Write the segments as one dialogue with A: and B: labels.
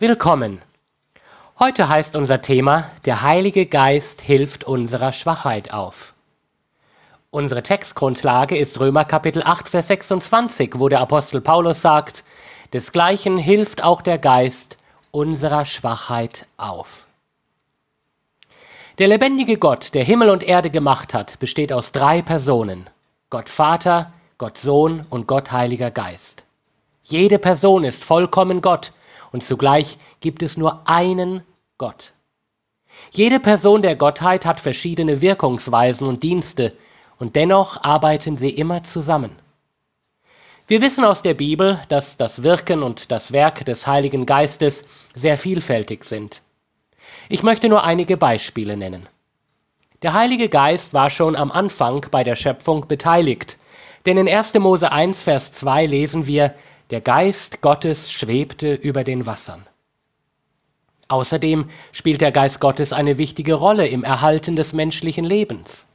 A: Willkommen! Heute heißt unser Thema Der Heilige Geist hilft unserer Schwachheit auf. Unsere Textgrundlage ist Römer Kapitel 8, Vers 26, wo der Apostel Paulus sagt, Desgleichen hilft auch der Geist unserer Schwachheit auf. Der lebendige Gott, der Himmel und Erde gemacht hat, besteht aus drei Personen. Gott Vater, Gott Sohn und Gott Heiliger Geist. Jede Person ist vollkommen Gott und zugleich gibt es nur einen Gott. Jede Person der Gottheit hat verschiedene Wirkungsweisen und Dienste, und dennoch arbeiten sie immer zusammen. Wir wissen aus der Bibel, dass das Wirken und das Werk des Heiligen Geistes sehr vielfältig sind. Ich möchte nur einige Beispiele nennen. Der Heilige Geist war schon am Anfang bei der Schöpfung beteiligt, denn in 1. Mose 1, Vers 2 lesen wir, der Geist Gottes schwebte über den Wassern. Außerdem spielt der Geist Gottes eine wichtige Rolle im Erhalten des menschlichen Lebens.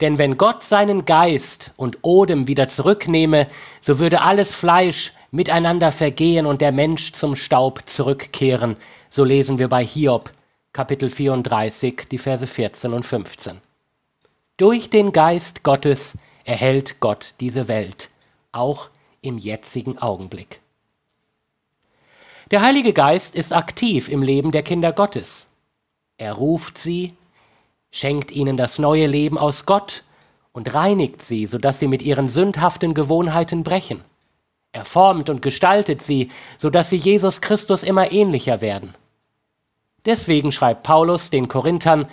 A: Denn wenn Gott seinen Geist und Odem wieder zurücknehme, so würde alles Fleisch miteinander vergehen und der Mensch zum Staub zurückkehren. So lesen wir bei Hiob, Kapitel 34, die Verse 14 und 15. Durch den Geist Gottes erhält Gott diese Welt, auch die im jetzigen Augenblick. Der Heilige Geist ist aktiv im Leben der Kinder Gottes. Er ruft sie, schenkt ihnen das neue Leben aus Gott und reinigt sie, sodass sie mit ihren sündhaften Gewohnheiten brechen. Er formt und gestaltet sie, sodass sie Jesus Christus immer ähnlicher werden. Deswegen schreibt Paulus den Korinthern,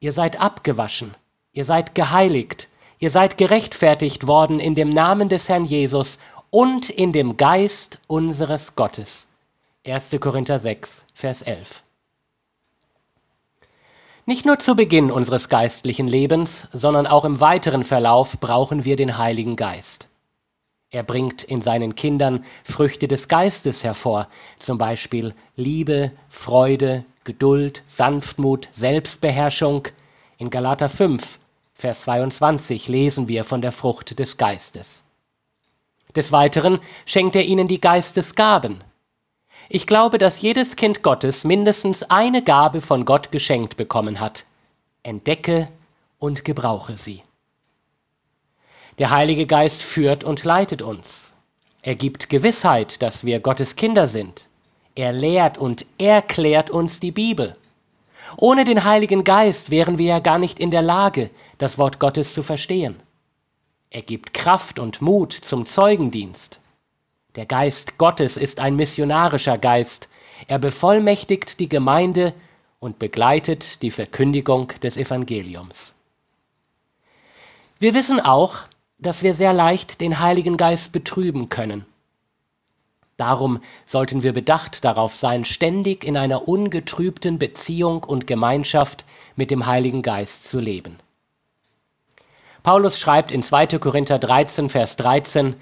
A: ihr seid abgewaschen, ihr seid geheiligt, ihr seid gerechtfertigt worden in dem Namen des Herrn Jesus und in dem Geist unseres Gottes. 1. Korinther 6, Vers 11. Nicht nur zu Beginn unseres geistlichen Lebens, sondern auch im weiteren Verlauf brauchen wir den Heiligen Geist. Er bringt in seinen Kindern Früchte des Geistes hervor, zum Beispiel Liebe, Freude, Geduld, Sanftmut, Selbstbeherrschung. In Galater 5, Vers 22 lesen wir von der Frucht des Geistes. Des Weiteren schenkt er ihnen die Geistesgaben. Ich glaube, dass jedes Kind Gottes mindestens eine Gabe von Gott geschenkt bekommen hat. Entdecke und gebrauche sie. Der Heilige Geist führt und leitet uns. Er gibt Gewissheit, dass wir Gottes Kinder sind. Er lehrt und erklärt uns die Bibel. Ohne den Heiligen Geist wären wir ja gar nicht in der Lage, das Wort Gottes zu verstehen. Er gibt Kraft und Mut zum Zeugendienst. Der Geist Gottes ist ein missionarischer Geist. Er bevollmächtigt die Gemeinde und begleitet die Verkündigung des Evangeliums. Wir wissen auch, dass wir sehr leicht den Heiligen Geist betrüben können. Darum sollten wir bedacht darauf sein, ständig in einer ungetrübten Beziehung und Gemeinschaft mit dem Heiligen Geist zu leben. Paulus schreibt in 2. Korinther 13, Vers 13,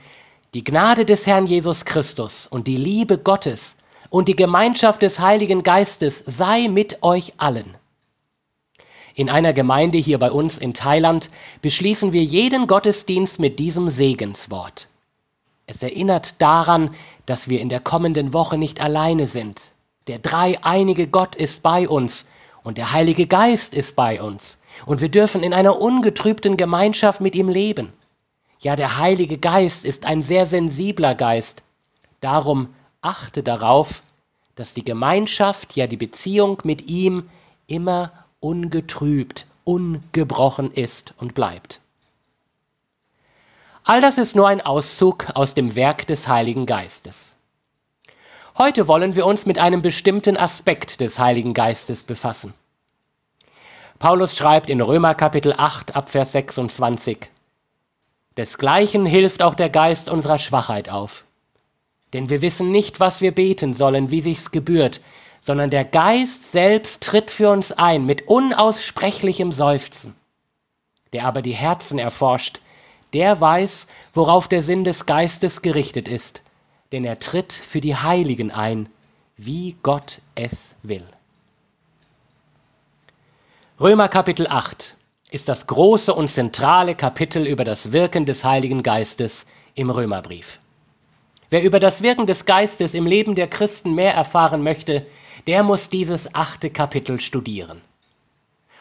A: die Gnade des Herrn Jesus Christus und die Liebe Gottes und die Gemeinschaft des Heiligen Geistes sei mit euch allen. In einer Gemeinde hier bei uns in Thailand beschließen wir jeden Gottesdienst mit diesem Segenswort. Es erinnert daran, dass wir in der kommenden Woche nicht alleine sind. Der dreieinige Gott ist bei uns und der Heilige Geist ist bei uns. Und wir dürfen in einer ungetrübten Gemeinschaft mit ihm leben. Ja, der Heilige Geist ist ein sehr sensibler Geist. Darum achte darauf, dass die Gemeinschaft, ja die Beziehung mit ihm immer ungetrübt, ungebrochen ist und bleibt. All das ist nur ein Auszug aus dem Werk des Heiligen Geistes. Heute wollen wir uns mit einem bestimmten Aspekt des Heiligen Geistes befassen. Paulus schreibt in Römer Kapitel 8 ab Vers 26. Desgleichen hilft auch der Geist unserer Schwachheit auf. Denn wir wissen nicht, was wir beten sollen, wie sich's gebührt, sondern der Geist selbst tritt für uns ein mit unaussprechlichem Seufzen. Der aber die Herzen erforscht, der weiß, worauf der Sinn des Geistes gerichtet ist, denn er tritt für die Heiligen ein, wie Gott es will. Römer Kapitel 8 ist das große und zentrale Kapitel über das Wirken des Heiligen Geistes im Römerbrief. Wer über das Wirken des Geistes im Leben der Christen mehr erfahren möchte, der muss dieses achte Kapitel studieren.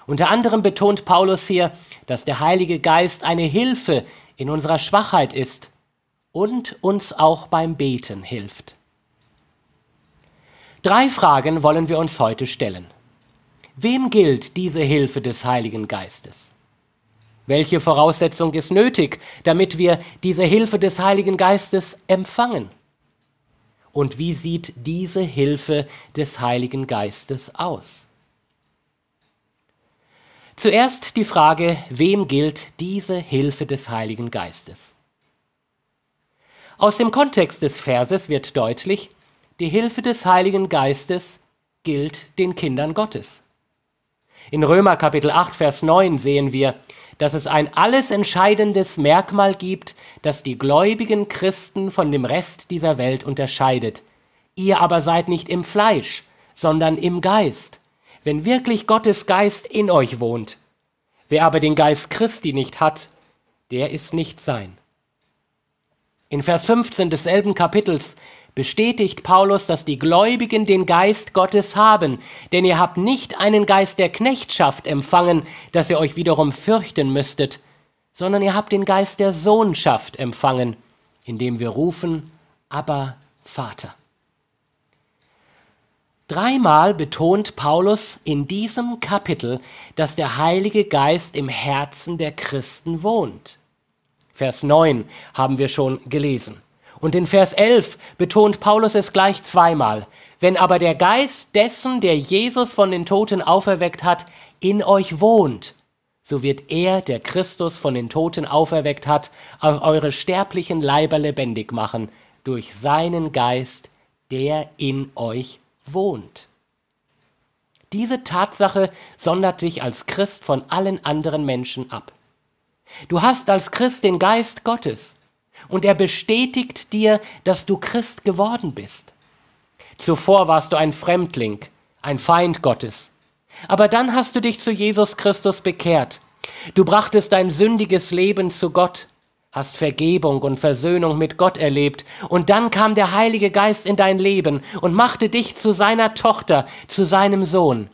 A: Unter anderem betont Paulus hier, dass der Heilige Geist eine Hilfe in unserer Schwachheit ist und uns auch beim Beten hilft. Drei Fragen wollen wir uns heute stellen. Wem gilt diese Hilfe des Heiligen Geistes? Welche Voraussetzung ist nötig, damit wir diese Hilfe des Heiligen Geistes empfangen? Und wie sieht diese Hilfe des Heiligen Geistes aus? Zuerst die Frage, wem gilt diese Hilfe des Heiligen Geistes? Aus dem Kontext des Verses wird deutlich, die Hilfe des Heiligen Geistes gilt den Kindern Gottes. In Römer Kapitel 8, Vers 9 sehen wir, dass es ein alles entscheidendes Merkmal gibt, das die gläubigen Christen von dem Rest dieser Welt unterscheidet. Ihr aber seid nicht im Fleisch, sondern im Geist, wenn wirklich Gottes Geist in euch wohnt. Wer aber den Geist Christi nicht hat, der ist nicht sein. In Vers 15 desselben Kapitels bestätigt Paulus, dass die Gläubigen den Geist Gottes haben, denn ihr habt nicht einen Geist der Knechtschaft empfangen, dass ihr euch wiederum fürchten müsstet, sondern ihr habt den Geist der Sohnschaft empfangen, indem wir rufen, aber Vater. Dreimal betont Paulus in diesem Kapitel, dass der Heilige Geist im Herzen der Christen wohnt. Vers 9 haben wir schon gelesen. Und in Vers 11 betont Paulus es gleich zweimal. Wenn aber der Geist dessen, der Jesus von den Toten auferweckt hat, in euch wohnt, so wird er, der Christus von den Toten auferweckt hat, auch eure sterblichen Leiber lebendig machen, durch seinen Geist, der in euch wohnt. Diese Tatsache sondert dich als Christ von allen anderen Menschen ab. Du hast als Christ den Geist Gottes und er bestätigt dir, dass du Christ geworden bist. Zuvor warst du ein Fremdling, ein Feind Gottes. Aber dann hast du dich zu Jesus Christus bekehrt. Du brachtest dein sündiges Leben zu Gott, hast Vergebung und Versöhnung mit Gott erlebt, und dann kam der Heilige Geist in dein Leben und machte dich zu seiner Tochter, zu seinem Sohn.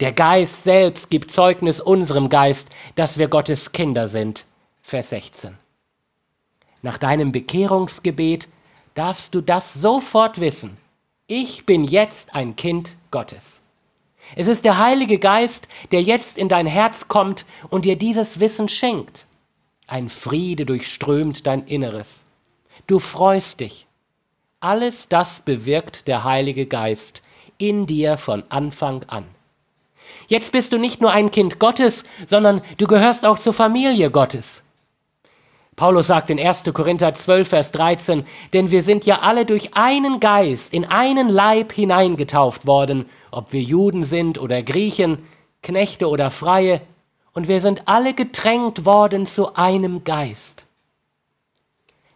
A: Der Geist selbst gibt Zeugnis unserem Geist, dass wir Gottes Kinder sind. Vers 16 nach deinem Bekehrungsgebet, darfst du das sofort wissen. Ich bin jetzt ein Kind Gottes. Es ist der Heilige Geist, der jetzt in dein Herz kommt und dir dieses Wissen schenkt. Ein Friede durchströmt dein Inneres. Du freust dich. Alles das bewirkt der Heilige Geist in dir von Anfang an. Jetzt bist du nicht nur ein Kind Gottes, sondern du gehörst auch zur Familie Gottes. Paulus sagt in 1. Korinther 12, Vers 13, denn wir sind ja alle durch einen Geist in einen Leib hineingetauft worden, ob wir Juden sind oder Griechen, Knechte oder Freie, und wir sind alle getränkt worden zu einem Geist.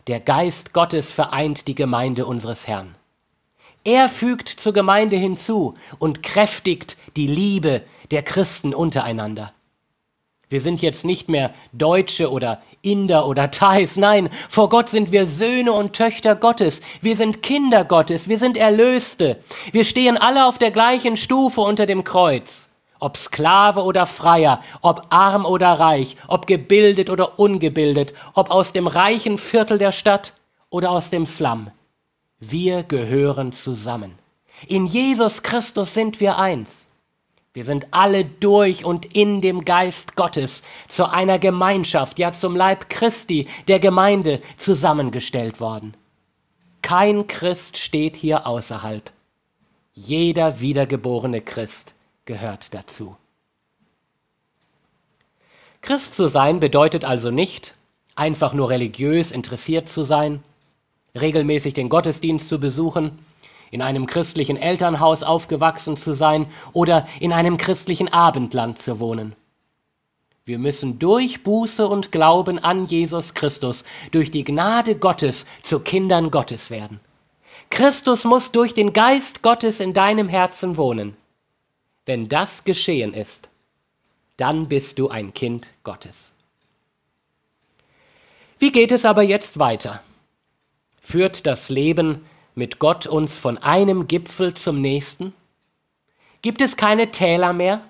A: Der Geist Gottes vereint die Gemeinde unseres Herrn. Er fügt zur Gemeinde hinzu und kräftigt die Liebe der Christen untereinander. Wir sind jetzt nicht mehr Deutsche oder Inder oder Thais. Nein, vor Gott sind wir Söhne und Töchter Gottes. Wir sind Kinder Gottes. Wir sind Erlöste. Wir stehen alle auf der gleichen Stufe unter dem Kreuz. Ob Sklave oder Freier, ob arm oder reich, ob gebildet oder ungebildet, ob aus dem reichen Viertel der Stadt oder aus dem Slum. Wir gehören zusammen. In Jesus Christus sind wir eins. Wir sind alle durch und in dem Geist Gottes zu einer Gemeinschaft, ja zum Leib Christi, der Gemeinde, zusammengestellt worden. Kein Christ steht hier außerhalb. Jeder wiedergeborene Christ gehört dazu. Christ zu sein bedeutet also nicht, einfach nur religiös interessiert zu sein, regelmäßig den Gottesdienst zu besuchen, in einem christlichen Elternhaus aufgewachsen zu sein oder in einem christlichen Abendland zu wohnen. Wir müssen durch Buße und Glauben an Jesus Christus, durch die Gnade Gottes zu Kindern Gottes werden. Christus muss durch den Geist Gottes in deinem Herzen wohnen. Wenn das geschehen ist, dann bist du ein Kind Gottes. Wie geht es aber jetzt weiter? Führt das Leben mit Gott uns von einem Gipfel zum nächsten? Gibt es keine Täler mehr?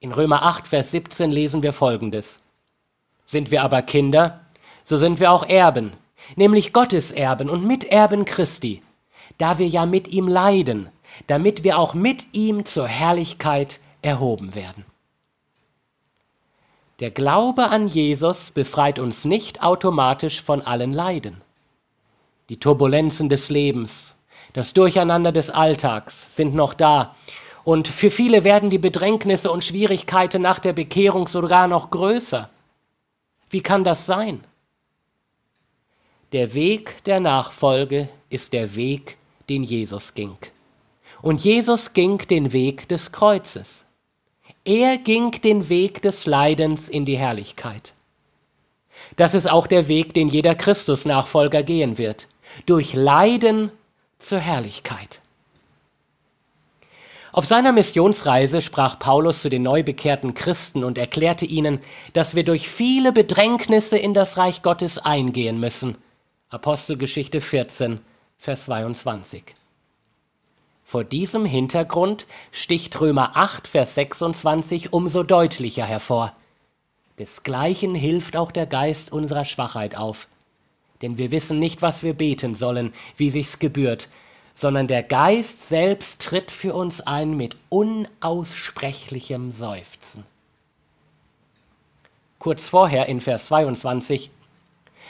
A: In Römer 8, Vers 17 lesen wir Folgendes. Sind wir aber Kinder, so sind wir auch Erben, nämlich Gottes Erben und Miterben Christi, da wir ja mit ihm leiden, damit wir auch mit ihm zur Herrlichkeit erhoben werden. Der Glaube an Jesus befreit uns nicht automatisch von allen Leiden. Die Turbulenzen des Lebens, das Durcheinander des Alltags sind noch da. Und für viele werden die Bedrängnisse und Schwierigkeiten nach der Bekehrung sogar noch größer. Wie kann das sein? Der Weg der Nachfolge ist der Weg, den Jesus ging. Und Jesus ging den Weg des Kreuzes. Er ging den Weg des Leidens in die Herrlichkeit. Das ist auch der Weg, den jeder Christus-Nachfolger gehen wird durch Leiden zur Herrlichkeit. Auf seiner Missionsreise sprach Paulus zu den neubekehrten Christen und erklärte ihnen, dass wir durch viele Bedrängnisse in das Reich Gottes eingehen müssen. Apostelgeschichte 14, Vers 22. Vor diesem Hintergrund sticht Römer 8, Vers 26 umso deutlicher hervor. Desgleichen hilft auch der Geist unserer Schwachheit auf, denn wir wissen nicht, was wir beten sollen, wie sich's gebührt, sondern der Geist selbst tritt für uns ein mit unaussprechlichem Seufzen. Kurz vorher in Vers 22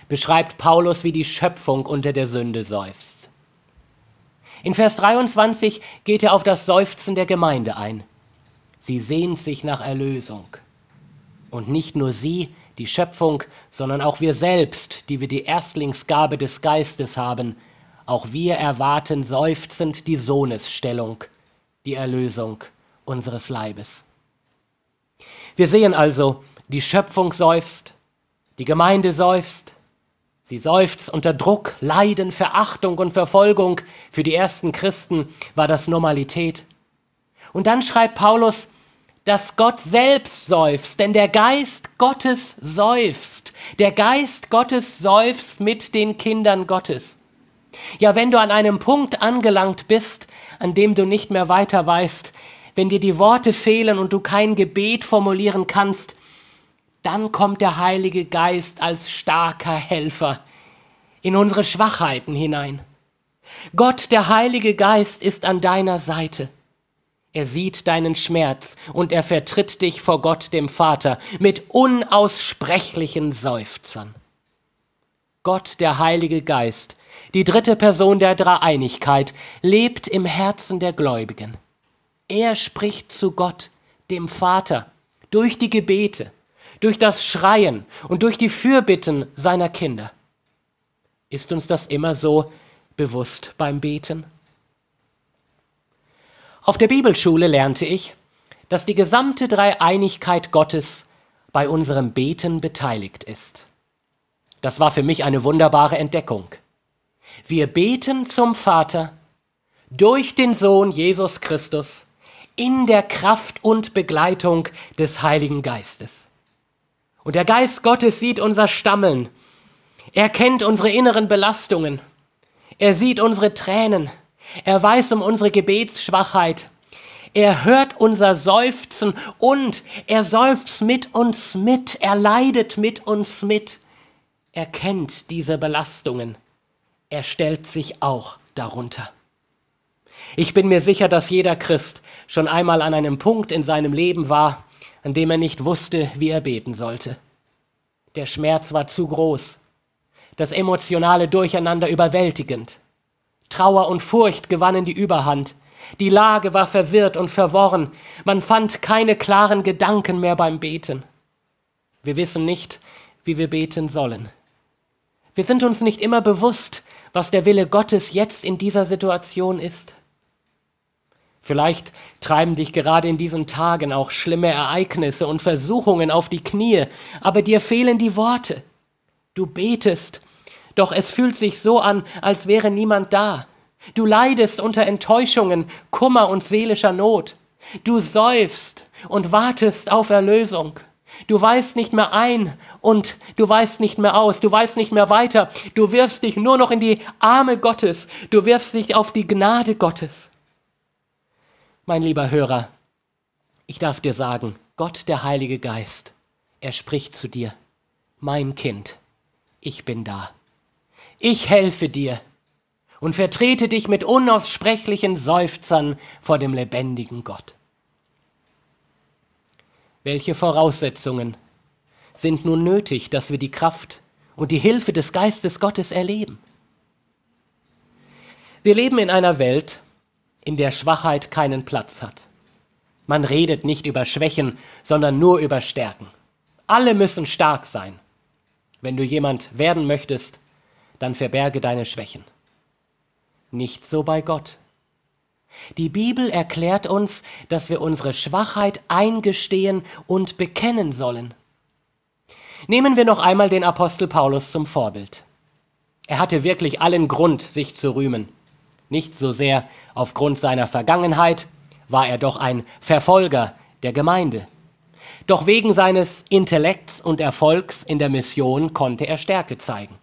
A: beschreibt Paulus, wie die Schöpfung unter der Sünde seufzt. In Vers 23 geht er auf das Seufzen der Gemeinde ein. Sie sehnt sich nach Erlösung. Und nicht nur sie, die Schöpfung, sondern auch wir selbst, die wir die Erstlingsgabe des Geistes haben, auch wir erwarten seufzend die Sohnesstellung, die Erlösung unseres Leibes. Wir sehen also, die Schöpfung seufzt, die Gemeinde seufzt, sie seufzt unter Druck, Leiden, Verachtung und Verfolgung. Für die ersten Christen war das Normalität. Und dann schreibt Paulus, dass Gott selbst seufzt, denn der Geist Gottes seufzt. Der Geist Gottes seufzt mit den Kindern Gottes. Ja, wenn du an einem Punkt angelangt bist, an dem du nicht mehr weiter weißt, wenn dir die Worte fehlen und du kein Gebet formulieren kannst, dann kommt der Heilige Geist als starker Helfer in unsere Schwachheiten hinein. Gott, der Heilige Geist, ist an deiner Seite. Er sieht deinen Schmerz und er vertritt dich vor Gott dem Vater mit unaussprechlichen Seufzern. Gott, der Heilige Geist, die dritte Person der Dreieinigkeit, lebt im Herzen der Gläubigen. Er spricht zu Gott, dem Vater, durch die Gebete, durch das Schreien und durch die Fürbitten seiner Kinder. Ist uns das immer so bewusst beim Beten? Auf der Bibelschule lernte ich, dass die gesamte Dreieinigkeit Gottes bei unserem Beten beteiligt ist. Das war für mich eine wunderbare Entdeckung. Wir beten zum Vater durch den Sohn Jesus Christus in der Kraft und Begleitung des Heiligen Geistes. Und der Geist Gottes sieht unser Stammeln, er kennt unsere inneren Belastungen, er sieht unsere Tränen, er weiß um unsere Gebetsschwachheit. Er hört unser Seufzen und er seufzt mit uns mit. Er leidet mit uns mit. Er kennt diese Belastungen. Er stellt sich auch darunter. Ich bin mir sicher, dass jeder Christ schon einmal an einem Punkt in seinem Leben war, an dem er nicht wusste, wie er beten sollte. Der Schmerz war zu groß, das emotionale Durcheinander überwältigend. Trauer und Furcht gewannen die Überhand. Die Lage war verwirrt und verworren. Man fand keine klaren Gedanken mehr beim Beten. Wir wissen nicht, wie wir beten sollen. Wir sind uns nicht immer bewusst, was der Wille Gottes jetzt in dieser Situation ist. Vielleicht treiben dich gerade in diesen Tagen auch schlimme Ereignisse und Versuchungen auf die Knie, aber dir fehlen die Worte. Du betest doch es fühlt sich so an, als wäre niemand da. Du leidest unter Enttäuschungen, Kummer und seelischer Not. Du seufst und wartest auf Erlösung. Du weißt nicht mehr ein und du weißt nicht mehr aus, du weißt nicht mehr weiter. Du wirfst dich nur noch in die Arme Gottes, du wirfst dich auf die Gnade Gottes. Mein lieber Hörer, ich darf dir sagen, Gott der Heilige Geist, er spricht zu dir, mein Kind, ich bin da ich helfe dir und vertrete dich mit unaussprechlichen Seufzern vor dem lebendigen Gott. Welche Voraussetzungen sind nun nötig, dass wir die Kraft und die Hilfe des Geistes Gottes erleben? Wir leben in einer Welt, in der Schwachheit keinen Platz hat. Man redet nicht über Schwächen, sondern nur über Stärken. Alle müssen stark sein. Wenn du jemand werden möchtest, dann verberge deine Schwächen. Nicht so bei Gott. Die Bibel erklärt uns, dass wir unsere Schwachheit eingestehen und bekennen sollen. Nehmen wir noch einmal den Apostel Paulus zum Vorbild. Er hatte wirklich allen Grund, sich zu rühmen. Nicht so sehr aufgrund seiner Vergangenheit, war er doch ein Verfolger der Gemeinde. Doch wegen seines Intellekts und Erfolgs in der Mission konnte er Stärke zeigen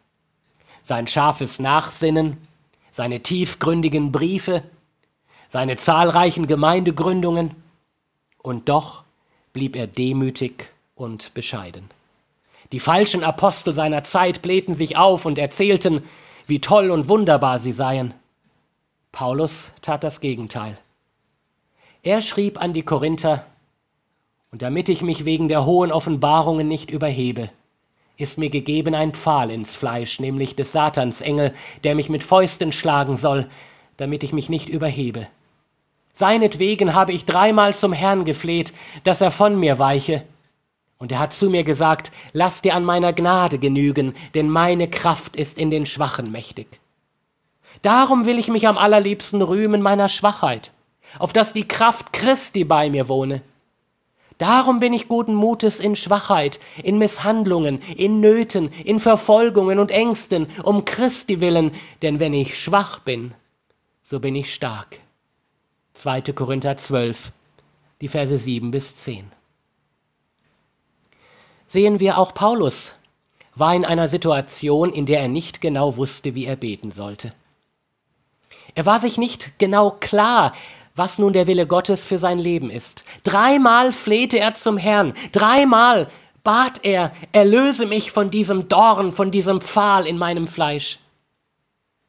A: sein scharfes Nachsinnen, seine tiefgründigen Briefe, seine zahlreichen Gemeindegründungen, und doch blieb er demütig und bescheiden. Die falschen Apostel seiner Zeit blähten sich auf und erzählten, wie toll und wunderbar sie seien. Paulus tat das Gegenteil. Er schrieb an die Korinther, und damit ich mich wegen der hohen Offenbarungen nicht überhebe, ist mir gegeben ein Pfahl ins Fleisch, nämlich des Satans Engel, der mich mit Fäusten schlagen soll, damit ich mich nicht überhebe. Seinetwegen habe ich dreimal zum Herrn gefleht, dass er von mir weiche. Und er hat zu mir gesagt, lass dir an meiner Gnade genügen, denn meine Kraft ist in den Schwachen mächtig. Darum will ich mich am allerliebsten rühmen meiner Schwachheit, auf dass die Kraft Christi bei mir wohne. Darum bin ich guten Mutes in Schwachheit, in Misshandlungen, in Nöten, in Verfolgungen und Ängsten, um Christi willen, denn wenn ich schwach bin, so bin ich stark. 2. Korinther 12, die Verse 7 bis 10. Sehen wir auch Paulus war in einer Situation, in der er nicht genau wusste, wie er beten sollte. Er war sich nicht genau klar, was nun der Wille Gottes für sein Leben ist. Dreimal flehte er zum Herrn, dreimal bat er, erlöse mich von diesem Dorn, von diesem Pfahl in meinem Fleisch.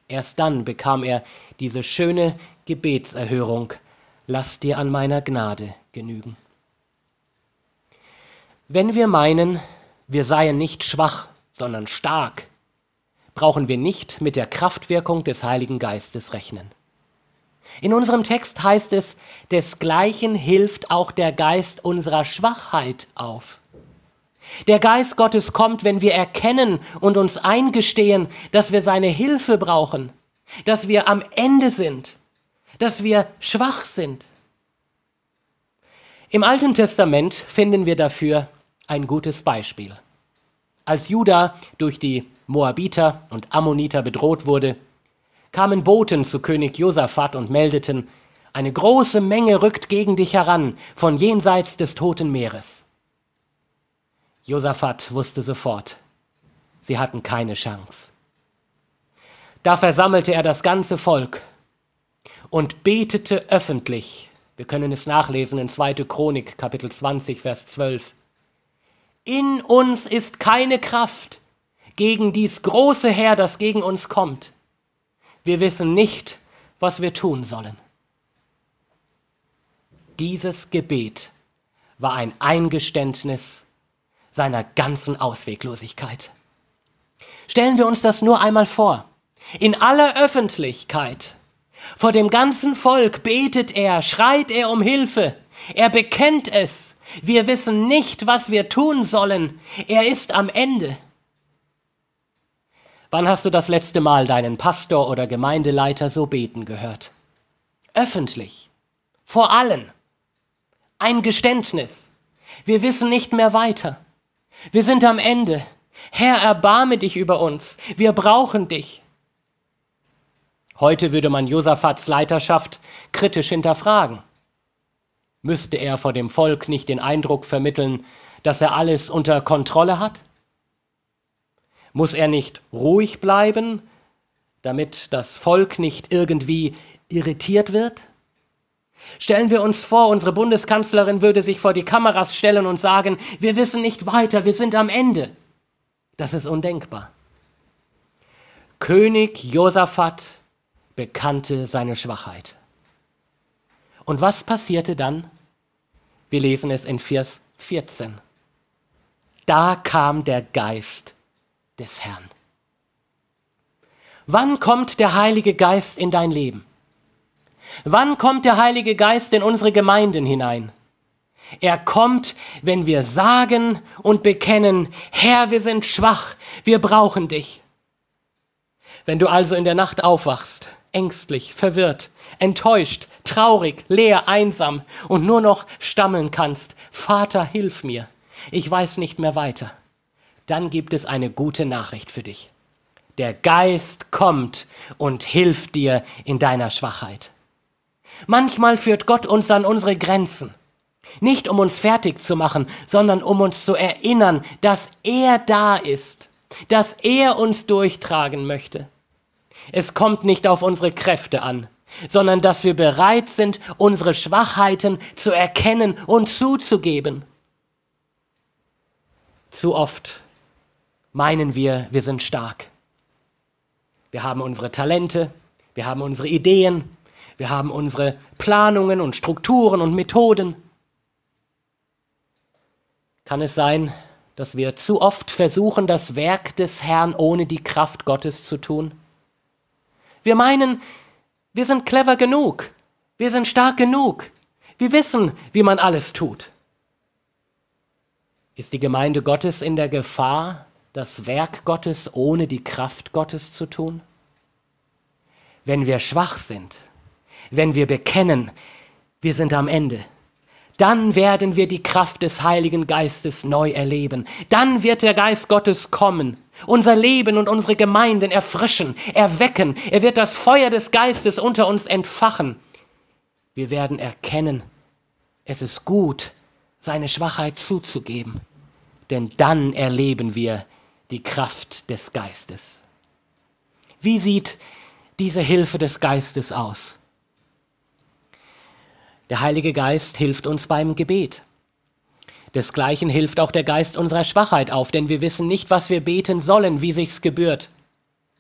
A: Erst dann bekam er diese schöne Gebetserhörung, lass dir an meiner Gnade genügen. Wenn wir meinen, wir seien nicht schwach, sondern stark, brauchen wir nicht mit der Kraftwirkung des Heiligen Geistes rechnen. In unserem Text heißt es, desgleichen hilft auch der Geist unserer Schwachheit auf. Der Geist Gottes kommt, wenn wir erkennen und uns eingestehen, dass wir seine Hilfe brauchen, dass wir am Ende sind, dass wir schwach sind. Im Alten Testament finden wir dafür ein gutes Beispiel. Als Juda durch die Moabiter und Ammoniter bedroht wurde, kamen Boten zu König Josaphat und meldeten, eine große Menge rückt gegen dich heran, von jenseits des Toten Meeres. Josaphat wusste sofort, sie hatten keine Chance. Da versammelte er das ganze Volk und betete öffentlich. Wir können es nachlesen in 2. Chronik, Kapitel 20, Vers 12. In uns ist keine Kraft gegen dies große Herr, das gegen uns kommt. Wir wissen nicht, was wir tun sollen. Dieses Gebet war ein Eingeständnis seiner ganzen Ausweglosigkeit. Stellen wir uns das nur einmal vor. In aller Öffentlichkeit, vor dem ganzen Volk betet er, schreit er um Hilfe, er bekennt es, wir wissen nicht, was wir tun sollen, er ist am Ende. Wann hast du das letzte Mal deinen Pastor oder Gemeindeleiter so beten gehört? Öffentlich. Vor allen. Ein Geständnis. Wir wissen nicht mehr weiter. Wir sind am Ende. Herr, erbarme dich über uns. Wir brauchen dich. Heute würde man Josaphats Leiterschaft kritisch hinterfragen. Müsste er vor dem Volk nicht den Eindruck vermitteln, dass er alles unter Kontrolle hat? Muss er nicht ruhig bleiben, damit das Volk nicht irgendwie irritiert wird? Stellen wir uns vor, unsere Bundeskanzlerin würde sich vor die Kameras stellen und sagen, wir wissen nicht weiter, wir sind am Ende. Das ist undenkbar. König Josaphat bekannte seine Schwachheit. Und was passierte dann? Wir lesen es in Vers 14. Da kam der Geist des Herrn. Wann kommt der Heilige Geist in dein Leben? Wann kommt der Heilige Geist in unsere Gemeinden hinein? Er kommt, wenn wir sagen und bekennen, Herr, wir sind schwach, wir brauchen dich. Wenn du also in der Nacht aufwachst, ängstlich, verwirrt, enttäuscht, traurig, leer, einsam und nur noch stammeln kannst, Vater, hilf mir, ich weiß nicht mehr weiter dann gibt es eine gute Nachricht für dich. Der Geist kommt und hilft dir in deiner Schwachheit. Manchmal führt Gott uns an unsere Grenzen. Nicht um uns fertig zu machen, sondern um uns zu erinnern, dass er da ist, dass er uns durchtragen möchte. Es kommt nicht auf unsere Kräfte an, sondern dass wir bereit sind, unsere Schwachheiten zu erkennen und zuzugeben. Zu oft meinen wir, wir sind stark. Wir haben unsere Talente, wir haben unsere Ideen, wir haben unsere Planungen und Strukturen und Methoden. Kann es sein, dass wir zu oft versuchen, das Werk des Herrn ohne die Kraft Gottes zu tun? Wir meinen, wir sind clever genug, wir sind stark genug, wir wissen, wie man alles tut. Ist die Gemeinde Gottes in der Gefahr, das Werk Gottes ohne die Kraft Gottes zu tun? Wenn wir schwach sind, wenn wir bekennen, wir sind am Ende, dann werden wir die Kraft des Heiligen Geistes neu erleben. Dann wird der Geist Gottes kommen, unser Leben und unsere Gemeinden erfrischen, erwecken. Er wird das Feuer des Geistes unter uns entfachen. Wir werden erkennen, es ist gut, seine Schwachheit zuzugeben, denn dann erleben wir die Kraft des Geistes. Wie sieht diese Hilfe des Geistes aus? Der Heilige Geist hilft uns beim Gebet. Desgleichen hilft auch der Geist unserer Schwachheit auf, denn wir wissen nicht, was wir beten sollen, wie sich's gebührt,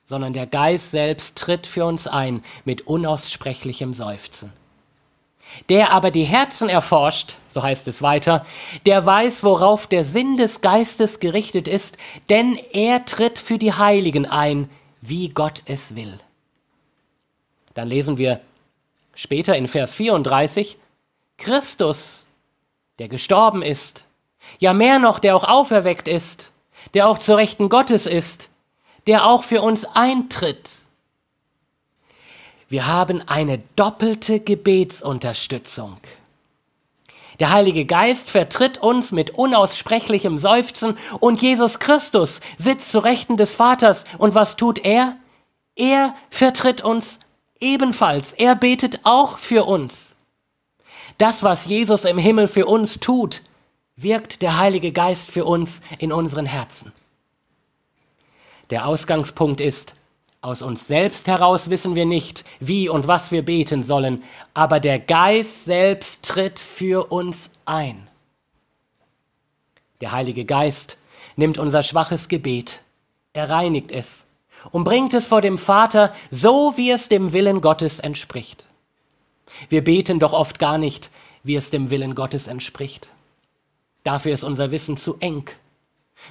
A: sondern der Geist selbst tritt für uns ein mit unaussprechlichem Seufzen. Der aber die Herzen erforscht, so heißt es weiter, der weiß, worauf der Sinn des Geistes gerichtet ist, denn er tritt für die Heiligen ein, wie Gott es will. Dann lesen wir später in Vers 34, Christus, der gestorben ist, ja mehr noch, der auch auferweckt ist, der auch zu Rechten Gottes ist, der auch für uns eintritt wir haben eine doppelte Gebetsunterstützung. Der Heilige Geist vertritt uns mit unaussprechlichem Seufzen und Jesus Christus sitzt zu Rechten des Vaters. Und was tut er? Er vertritt uns ebenfalls. Er betet auch für uns. Das, was Jesus im Himmel für uns tut, wirkt der Heilige Geist für uns in unseren Herzen. Der Ausgangspunkt ist, aus uns selbst heraus wissen wir nicht, wie und was wir beten sollen, aber der Geist selbst tritt für uns ein. Der Heilige Geist nimmt unser schwaches Gebet, er reinigt es und bringt es vor dem Vater, so wie es dem Willen Gottes entspricht. Wir beten doch oft gar nicht, wie es dem Willen Gottes entspricht. Dafür ist unser Wissen zu eng,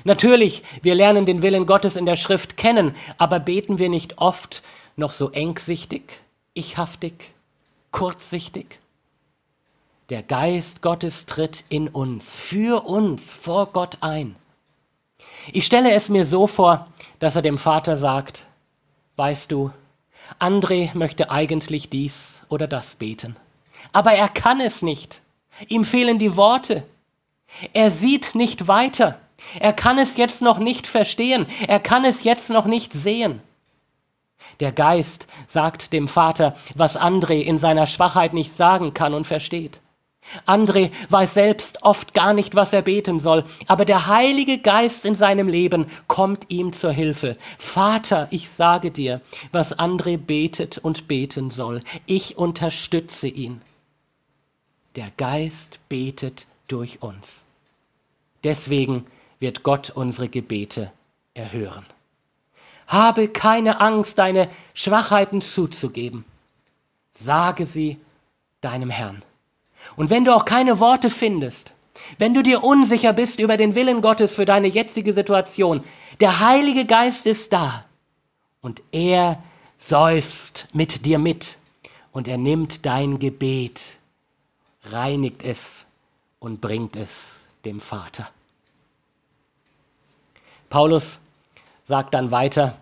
A: Natürlich, wir lernen den Willen Gottes in der Schrift kennen, aber beten wir nicht oft noch so engsichtig, ichhaftig, kurzsichtig? Der Geist Gottes tritt in uns, für uns, vor Gott ein. Ich stelle es mir so vor, dass er dem Vater sagt, weißt du, André möchte eigentlich dies oder das beten, aber er kann es nicht, ihm fehlen die Worte, er sieht nicht weiter, er kann es jetzt noch nicht verstehen, er kann es jetzt noch nicht sehen. Der Geist sagt dem Vater, was André in seiner Schwachheit nicht sagen kann und versteht. André weiß selbst oft gar nicht, was er beten soll, aber der Heilige Geist in seinem Leben kommt ihm zur Hilfe. Vater, ich sage dir, was André betet und beten soll. Ich unterstütze ihn. Der Geist betet durch uns. Deswegen wird Gott unsere Gebete erhören. Habe keine Angst, deine Schwachheiten zuzugeben. Sage sie deinem Herrn. Und wenn du auch keine Worte findest, wenn du dir unsicher bist über den Willen Gottes für deine jetzige Situation, der Heilige Geist ist da und er seufzt mit dir mit und er nimmt dein Gebet, reinigt es und bringt es dem Vater. Paulus sagt dann weiter,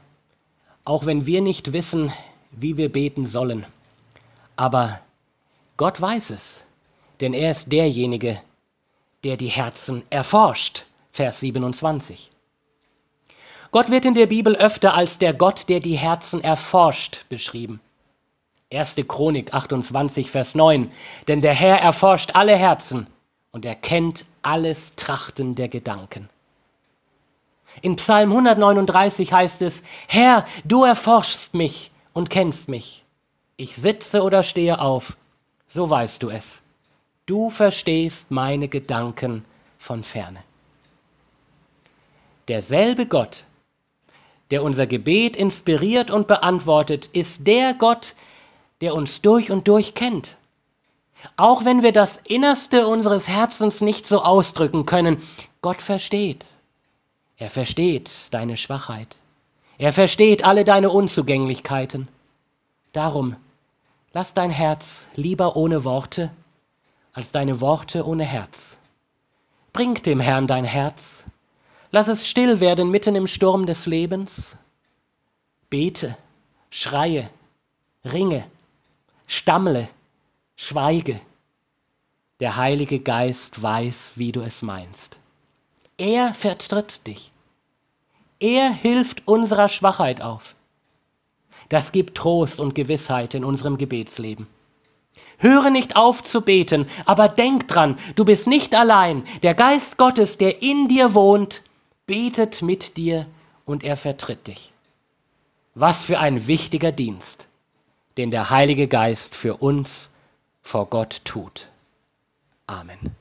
A: auch wenn wir nicht wissen, wie wir beten sollen, aber Gott weiß es, denn er ist derjenige, der die Herzen erforscht. Vers 27. Gott wird in der Bibel öfter als der Gott, der die Herzen erforscht, beschrieben. 1. Chronik 28, Vers 9. Denn der Herr erforscht alle Herzen und erkennt alles Trachten der Gedanken. In Psalm 139 heißt es, Herr, du erforschst mich und kennst mich. Ich sitze oder stehe auf, so weißt du es. Du verstehst meine Gedanken von ferne. Derselbe Gott, der unser Gebet inspiriert und beantwortet, ist der Gott, der uns durch und durch kennt. Auch wenn wir das Innerste unseres Herzens nicht so ausdrücken können, Gott versteht. Er versteht deine Schwachheit. Er versteht alle deine Unzugänglichkeiten. Darum, lass dein Herz lieber ohne Worte, als deine Worte ohne Herz. Bring dem Herrn dein Herz. Lass es still werden mitten im Sturm des Lebens. Bete, schreie, ringe, stammle, schweige. Der Heilige Geist weiß, wie du es meinst. Er vertritt dich. Er hilft unserer Schwachheit auf. Das gibt Trost und Gewissheit in unserem Gebetsleben. Höre nicht auf zu beten, aber denk dran, du bist nicht allein. Der Geist Gottes, der in dir wohnt, betet mit dir und er vertritt dich. Was für ein wichtiger Dienst, den der Heilige Geist für uns vor Gott tut. Amen.